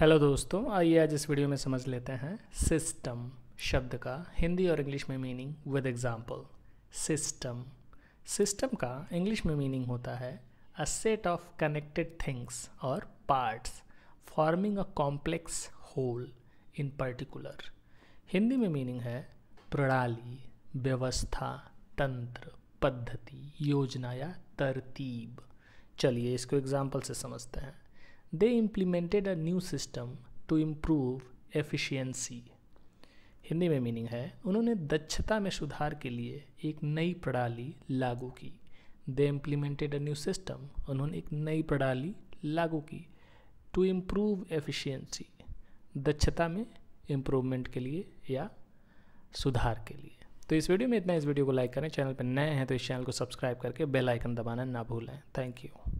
Hello दोस्तों आइए आज इस वीडियो में समझ लेते हैं सिस्टम शब्द का हिंदी और इंग्लिश में meaning with example system system का इंग्लिश में मीनिंग होता है a set of connected things और parts forming a complex whole in particular Hindi में मीनिंग है प्रणाली व्यवस्था तंत्र पद्धति योजना या तरतीब चलिए इसको एग्जाम्पल से समझते हैं they implemented a new system to improve efficiency. Hindi में मीनिंग है उन्होंने दक्षता में सुधार के लिए एक नई प्रणाली लागू की they implemented a new system उन्होंने एक नई प्रणाली लागू की टू इम्प्रूव एफिशिएंसी दक्षता में इम्प्रूवमेंट के लिए या सुधार के लिए तो इस वीडियो में इतना इस वीडियो को लाइक करें चैनल पर नए हैं तो इस चैनल को सब्सक्राइब करके बेल आइकन दबाना ना भूलें थैंक यू